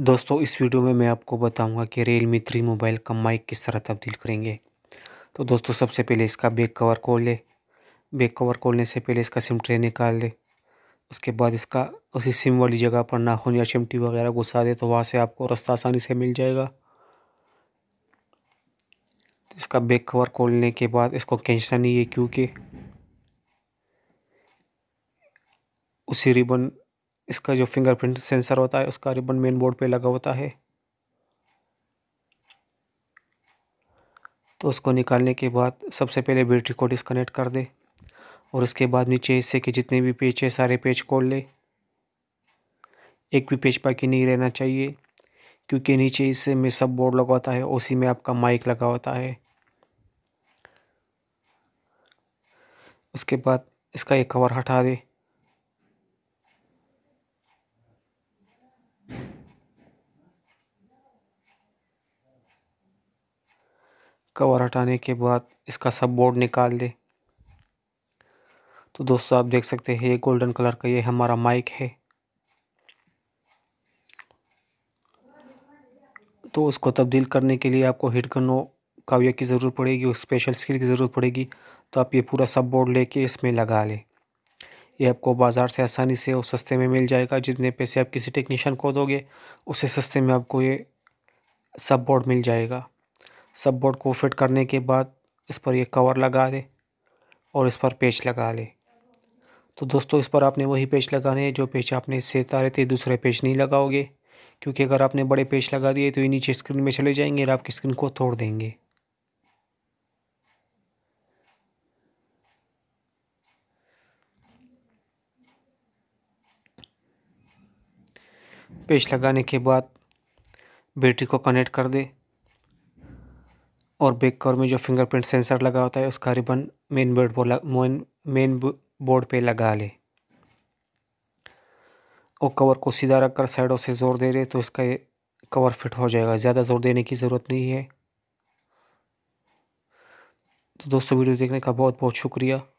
दोस्तों इस वीडियो में मैं आपको बताऊंगा कि रियल मी थ्री मोबाइल का माइक किस तरह तब्दील करेंगे तो दोस्तों सबसे पहले इसका बैक कवर खोल ले बैक कवर खोलने से पहले इसका सिम ट्रे निकाल ले उसके बाद इसका उसी सिम वाली जगह पर नाखून या चिमटी वगैरह घुसा दे तो वहाँ से आपको रास्ता आसानी से मिल जाएगा तो इसका बैक कवर खोलने के बाद इसको खींचना नहीं है क्योंकि उसी रिबन इसका जो फिंगरप्रिंट सेंसर होता है उसका रिबन मेन बोर्ड पे लगा होता है तो उसको निकालने के बाद सबसे पहले बैटरी को डिसकनेक्ट कर दे और उसके बाद नीचे हिस्से के जितने भी पेज है सारे पेज खोल ले एक भी पेज बाकी नहीं रहना चाहिए क्योंकि नीचे हिस्से में सब बोर्ड लगा होता है उसी में आपका माइक लगा होता है उसके बाद इसका एक कवर हटा दे कवर हटाने के बाद इसका सब बोर्ड निकाल दें तो दोस्तों आप देख सकते हैं ये गोल्डन कलर का ये हमारा माइक है तो उसको तब्दील करने के लिए आपको हिट हिडकनों काव्य की ज़रूरत पड़ेगी और स्पेशल स्किल की ज़रूरत पड़ेगी तो आप ये पूरा सब बोर्ड लेके इसमें लगा लें ये आपको बाज़ार से आसानी से और सस्ते में मिल जाएगा जितने पैसे आप किसी टेक्नीशियन को दोगे उसे सस्ते में आपको ये सब बोर्ड मिल जाएगा सब बोर्ड को फिट करने के बाद इस पर ये कवर लगा दे और इस पर पेच लगा ले तो दोस्तों इस पर आपने वही पेच लगाने हैं जो पेच आपने इससे उतारे थे दूसरे पेच नहीं लगाओगे क्योंकि अगर आपने बड़े पेच लगा दिए तो ये नीचे स्क्रीन में चले जाएंगे और आपकी स्क्रीन को तोड़ देंगे पेच लगाने के बाद बैटरी को कनेक्ट कर दे और बैक कवर में जो फिंगरप्रिंट सेंसर लगा होता है उसका रिबन मेन बोर्ड पर मेन मेन बोर्ड पे लगा ले और कवर को सीधा रखकर साइडों से ज़ोर दे दे तो इसका कवर फिट हो जाएगा ज़्यादा ज़ोर देने की ज़रूरत नहीं है तो दोस्तों वीडियो देखने का बहुत बहुत शुक्रिया